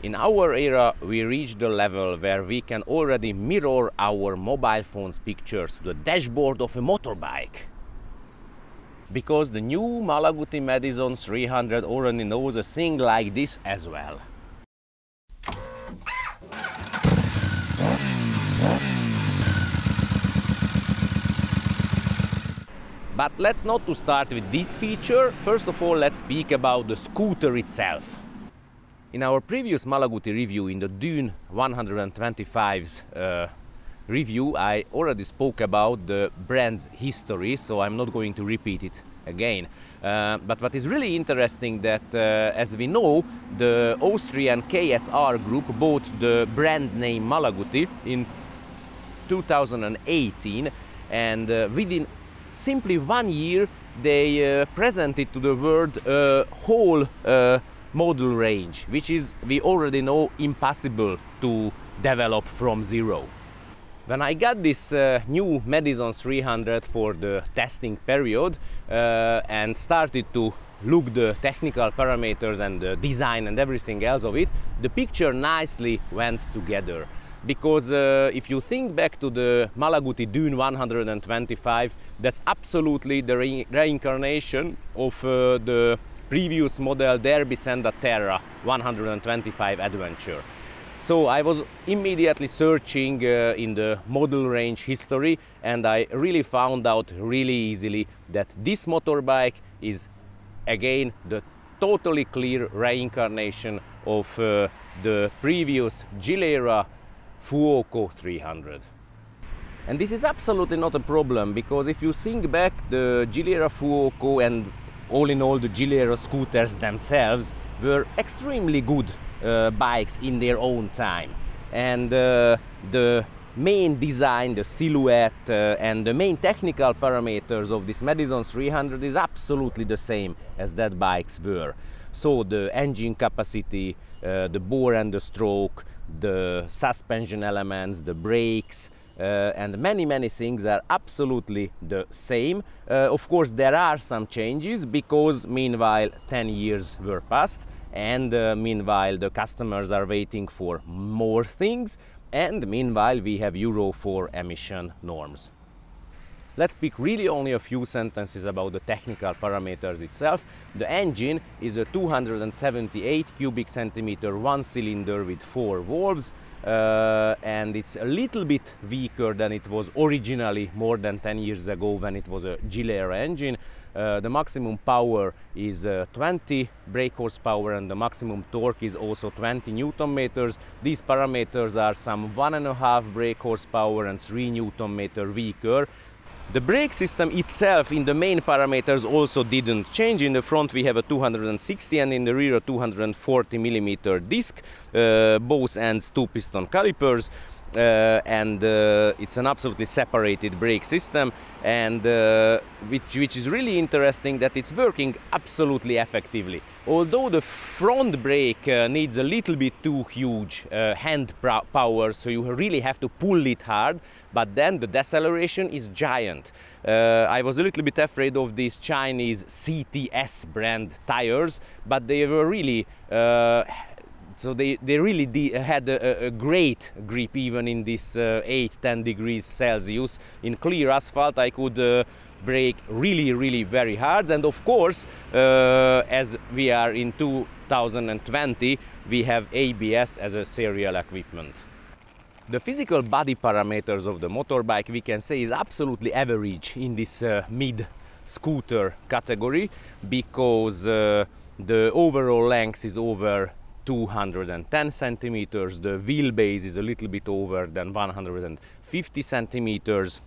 In our era, we reached the level where we can already mirror our mobile phone's pictures to the dashboard of a motorbike. Because the new Malaguti Madison 300 already knows a thing like this as well. But let's not to start with this feature, first of all let's speak about the scooter itself. In our previous Malaguti review, in the Dune 125's uh, review, I already spoke about the brand's history, so I'm not going to repeat it again. Uh, but what is really interesting that, uh, as we know, the Austrian KSR group bought the brand name Malaguti in 2018, and uh, within simply one year they uh, presented to the world a whole uh, model range, which is, we already know, impossible to develop from zero. When I got this uh, new Madison 300 for the testing period uh, and started to look the technical parameters and the design and everything else of it, the picture nicely went together. Because uh, if you think back to the Malaguti Dune 125, that's absolutely the re reincarnation of uh, the previous model Derby Senda Terra 125 Adventure. So I was immediately searching uh, in the model range history and I really found out really easily that this motorbike is again the totally clear reincarnation of uh, the previous Gilera Fuoco 300. And this is absolutely not a problem because if you think back the Gilera Fuoco and all in all, the Gilero scooters themselves were extremely good uh, bikes in their own time. And uh, the main design, the silhouette, uh, and the main technical parameters of this Madison 300 is absolutely the same as that bikes were. So the engine capacity, uh, the bore and the stroke, the suspension elements, the brakes, uh, and many many things are absolutely the same uh, of course there are some changes because meanwhile 10 years were passed and uh, meanwhile the customers are waiting for more things and meanwhile we have euro 4 emission norms Let's speak really only a few sentences about the technical parameters itself. The engine is a 278 cubic centimeter one cylinder with four valves. Uh, and it's a little bit weaker than it was originally more than 10 years ago when it was a Gilera engine. Uh, the maximum power is uh, 20 brake horsepower and the maximum torque is also 20 newton meters. These parameters are some one and a half brake horsepower and three newton meter weaker the brake system itself in the main parameters also didn't change. In the front we have a 260 and in the rear a 240 millimeter disc, uh, both ends two piston calipers uh, and uh, it's an absolutely separated brake system and uh, which, which is really interesting that it's working absolutely effectively although the front brake uh, needs a little bit too huge uh, hand power so you really have to pull it hard but then the deceleration is giant uh, I was a little bit afraid of these Chinese CTS brand tires but they were really so they, they really had a, a, great grip even in this uh, 8-10 degrees Celsius. In clear asphalt I could uh, brake really really very hard and of course uh, as we are in 2020 we have ABS as a serial equipment. The physical body parameters of the motorbike we can say is absolutely average in this uh, mid scooter category because uh, the overall length is over 210 centimeters. The wheelbase is a little bit over than 150 centimeters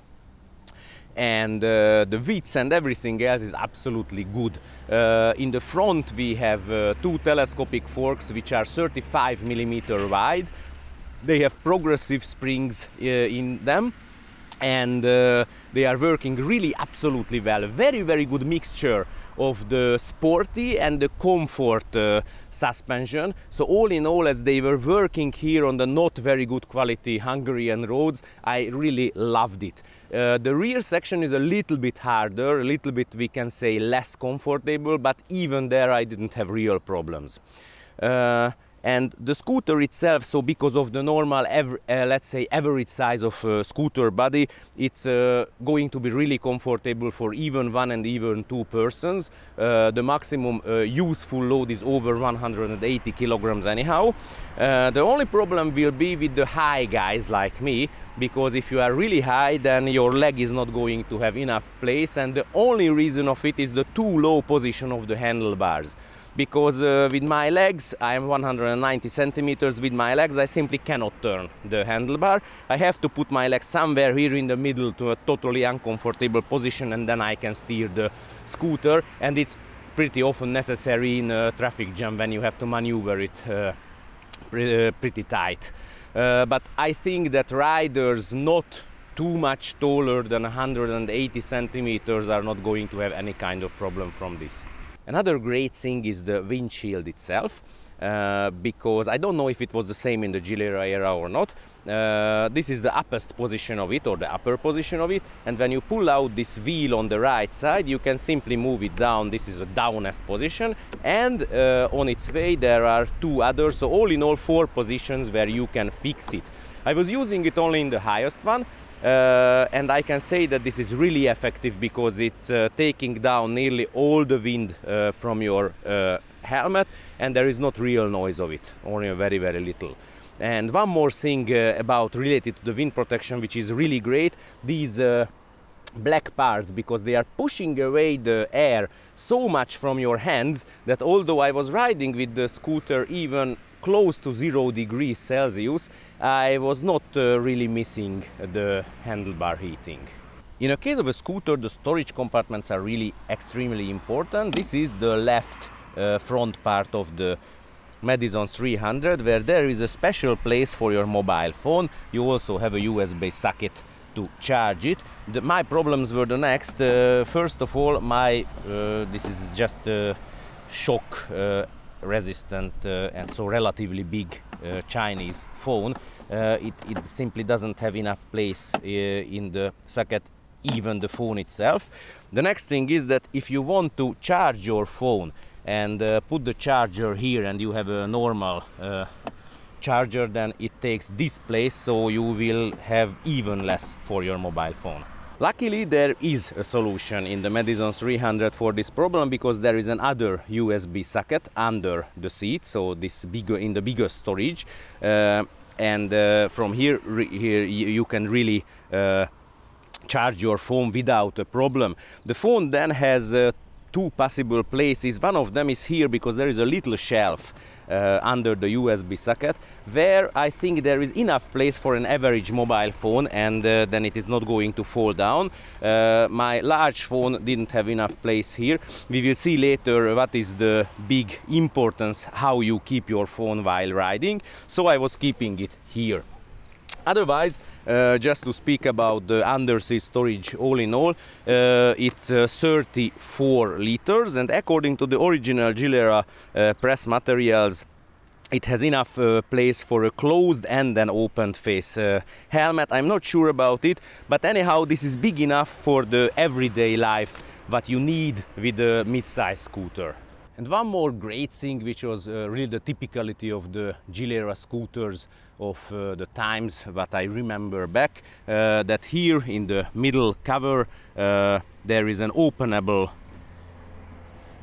and uh, the width and everything else is absolutely good. Uh, in the front we have uh, two telescopic forks which are 35 millimeter wide. They have progressive springs uh, in them and uh, they are working really absolutely well. Very, very good mixture of the sporty and the comfort uh, suspension. So all in all, as they were working here on the not very good quality Hungarian roads, I really loved it. Uh, the rear section is a little bit harder, a little bit, we can say, less comfortable, but even there I didn't have real problems. Uh, and the scooter itself so because of the normal uh, let's say average size of uh, scooter body it's uh, going to be really comfortable for even one and even two persons uh, the maximum uh, useful load is over 180 kilograms anyhow uh, the only problem will be with the high guys like me because if you are really high then your leg is not going to have enough place and the only reason of it is the too low position of the handlebars because uh, with my legs, I am 190 centimeters with my legs, I simply cannot turn the handlebar. I have to put my legs somewhere here in the middle to a totally uncomfortable position and then I can steer the scooter and it's pretty often necessary in a traffic jam when you have to maneuver it uh, uh pretty tight. Uh, but I think that riders not too much taller than 180 centimeters are not going to have any kind of problem from this. Another great thing is the windshield itself. Uh, because I don't know if it was the same in the Gilera era or not. Uh, this is the uppest position of it or the upper position of it and when you pull out this wheel on the right side you can simply move it down this is the downest position and uh, on its way there are two others so all in all four positions where you can fix it. I was using it only in the highest one uh, and I can say that this is really effective because it's uh, taking down nearly all the wind uh, from your uh, helmet and there is not real noise of it, only very, very little. And one more thing uh, about related to the wind protection, which is really great, these uh, black parts because they are pushing away the air so much from your hands that although I was riding with the scooter even close to zero degrees Celsius, I was not uh, really missing the handlebar heating. In a case of a scooter, the storage compartments are really extremely important. This is the left uh, front part of the Madison 300, where there is a special place for your mobile phone. You also have a USB socket to charge it. The, my problems were the next. Uh, first of all, my uh, this is just shock uh, resistant uh, and so relatively big uh, Chinese phone, uh, it, it, simply doesn't have enough place in the socket even the phone itself. The next thing is that if you want to charge your phone and uh, put the charger here and you have a normal uh, charger then it takes this place so you will have even less for your mobile phone. Luckily, there is a solution in the Madison 300 for this problem because there is another USB socket under the seat, so this bigger in the bigger storage, uh, and uh, from here here you can really uh, charge your phone without a problem. The phone then has uh, two possible places. One of them is here because there is a little shelf uh, under the USB socket where I think there is enough place for an average mobile phone and uh, then it is not going to fall down. Uh, my large phone didn't have enough place here. We will see later what is the big importance how you keep your phone while riding. So I was keeping it here. Otherwise, uh, just to speak about the undersea storage all in all, uh, it's uh, 34 liters and according to the original Gilera uh, press materials, it has enough uh, place for a closed and an open face uh, helmet. I'm not sure about it, but anyhow, this is big enough for the everyday life what you need with a mid-size scooter. And one more great thing, which was uh, really the typicality of the Gilera scooters of uh, the times that I remember back, uh, that here in the middle cover uh, there is an openable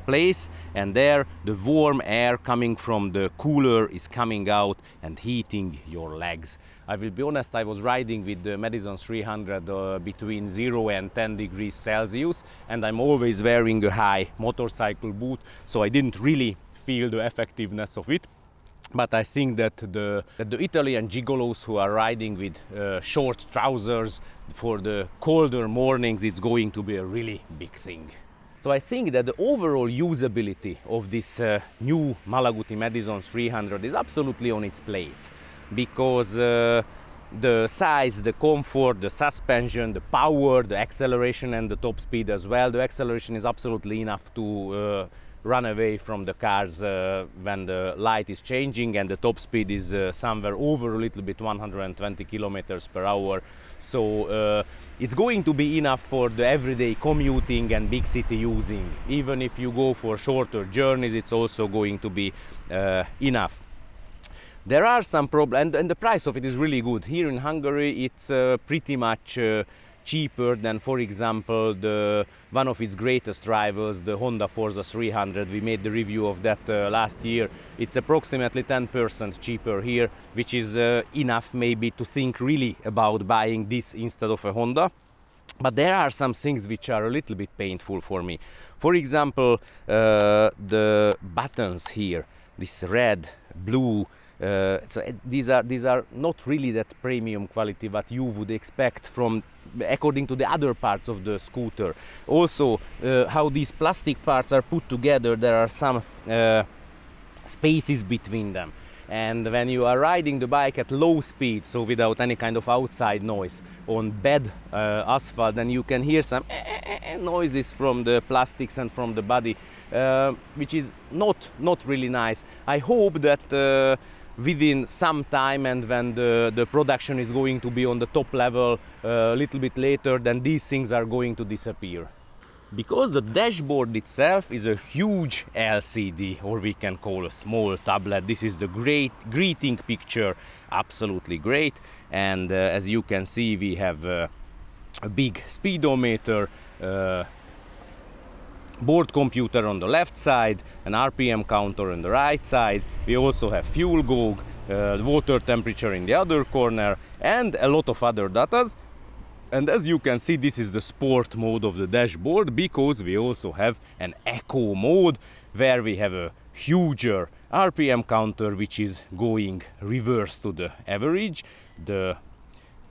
place and there the warm air coming from the cooler is coming out and heating your legs. I will be honest, I was riding with the Madison 300 uh, between 0 and 10 degrees Celsius and I'm always wearing a high motorcycle boot so I didn't really feel the effectiveness of it. But I think that the, that the Italian gigolos who are riding with uh, short trousers for the colder mornings, it's going to be a really big thing. So I think that the overall usability of this uh, new Malaguti Madison 300 is absolutely on its place because uh, the size, the comfort, the suspension, the power, the acceleration and the top speed as well. The acceleration is absolutely enough to uh, run away from the cars uh, when the light is changing and the top speed is uh, somewhere over a little bit 120 kilometers per hour. So uh, it's going to be enough for the everyday commuting and big city using. Even if you go for shorter journeys, it's also going to be uh, enough. There are some problems, and, and, the price of it is really good. Here in Hungary, it's uh, pretty much uh, cheaper than, for example, the one of its greatest rivals, the Honda Forza 300. We made the review of that uh, last year. It's approximately 10% cheaper here, which is uh, enough maybe to think really about buying this instead of a Honda. But there are some things which are a little bit painful for me. For example, uh, the buttons here, this red, blue, uh, so eh, these are these are not really that premium quality that you would expect from according to the other parts of the scooter. Also, uh, how these plastic parts are put together, there are some uh, spaces between them. And when you are riding the bike at low speed, so without any kind of outside noise on bed uh, asphalt, then you can hear some eh, eh, noises from the plastics and from the body, uh, which is not not really nice. I hope that uh, within some time and when the, the production is going to be on the top level a uh, little bit later, then these things are going to disappear. Because the dashboard itself is a huge LCD, or we can call a small tablet, this is the great greeting picture, absolutely great. And uh, as you can see, we have uh, a big speedometer, uh, board computer on the left side, an RPM counter on the right side. We also have fuel gauge, uh, water temperature in the other corner, and a lot of other datas. And as you can see, this is the sport mode of the dashboard because we also have an echo mode where we have a huger RPM counter which is going reverse to the average. The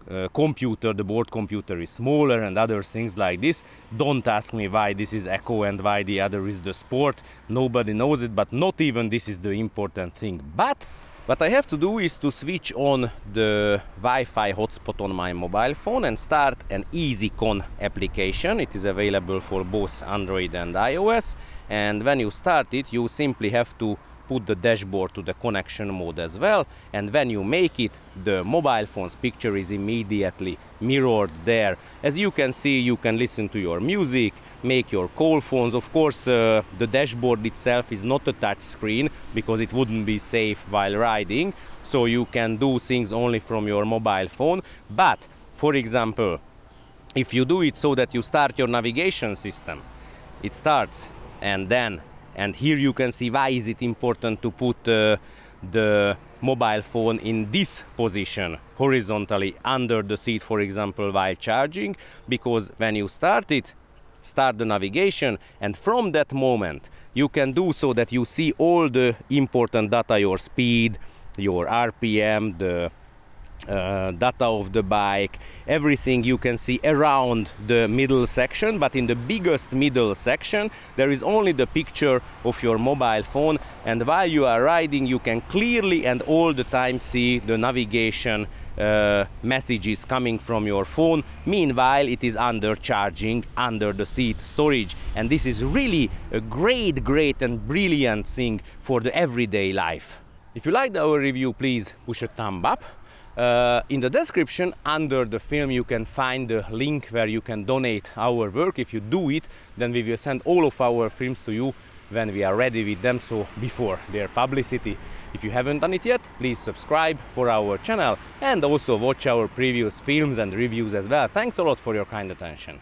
uh, computer, the board computer is smaller and other things like this. Don't ask me why this is Echo and why the other is the Sport. Nobody knows it, but not even this is the important thing. But what I have to do is to switch on the Wi-Fi hotspot on my mobile phone and start an EasyCon application. It is available for both Android and iOS. And when you start it, you simply have to put the dashboard to the connection mode as well and when you make it the mobile phone's picture is immediately mirrored there as you can see you can listen to your music make your call phones of course uh, the dashboard itself is not a touch screen because it wouldn't be safe while riding so you can do things only from your mobile phone but for example if you do it so that you start your navigation system it starts and then and here you can see why is it important to put uh, the mobile phone in this position horizontally under the seat for example while charging because when you start it start the navigation and from that moment you can do so that you see all the important data your speed your rpm the uh, data of the bike, everything you can see around the middle section, but in the biggest middle section, there is only the picture of your mobile phone. And while you are riding, you can clearly and all the time see the navigation uh, messages coming from your phone. Meanwhile, it is under charging under the seat storage. And this is really a great, great and brilliant thing for the everyday life. If you liked our review, please push a thumb up. Uh, in the description under the film you can find the link where you can donate our work. If you do it, then we will send all of our films to you when we are ready with them, so before their publicity. If you haven't done it yet, please subscribe for our channel and also watch our previous films and reviews as well. Thanks a lot for your kind attention.